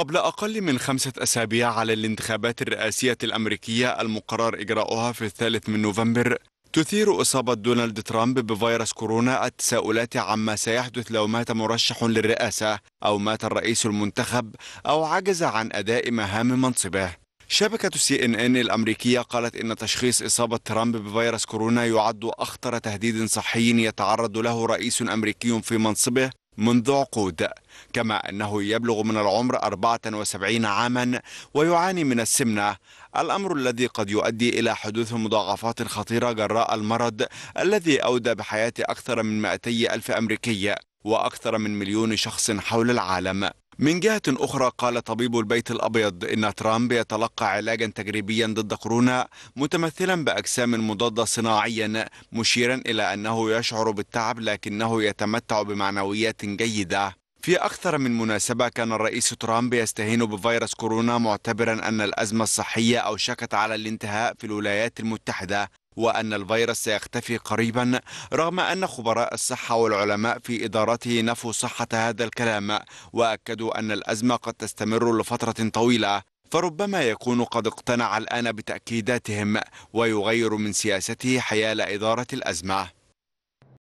قبل أقل من خمسة أسابيع على الانتخابات الرئاسية الأمريكية المقرر إجراؤها في الثالث من نوفمبر تثير إصابة دونالد ترامب بفيروس كورونا التساؤلات عما سيحدث لو مات مرشح للرئاسة أو مات الرئيس المنتخب أو عجز عن أداء مهام منصبه شبكة سي ان ان الأمريكية قالت إن تشخيص إصابة ترامب بفيروس كورونا يعد أخطر تهديد صحي يتعرض له رئيس أمريكي في منصبه منذ عقود كما أنه يبلغ من العمر 74 عاما ويعاني من السمنة الأمر الذي قد يؤدي إلى حدوث مضاعفات خطيرة جراء المرض الذي أودى بحياة أكثر من 200 ألف أمريكي وأكثر من مليون شخص حول العالم من جهة أخرى قال طبيب البيت الأبيض إن ترامب يتلقى علاجا تجريبيا ضد كورونا متمثلا بأجسام مضادة صناعيا مشيرا إلى أنه يشعر بالتعب لكنه يتمتع بمعنويات جيدة في أكثر من مناسبة كان الرئيس ترامب يستهين بفيروس كورونا معتبرا أن الأزمة الصحية أوشكت على الانتهاء في الولايات المتحدة وأن الفيروس سيختفي قريبا رغم أن خبراء الصحة والعلماء في إدارته نفوا صحة هذا الكلام وأكدوا أن الأزمة قد تستمر لفترة طويلة فربما يكون قد اقتنع الآن بتأكيداتهم ويغير من سياسته حيال إدارة الأزمة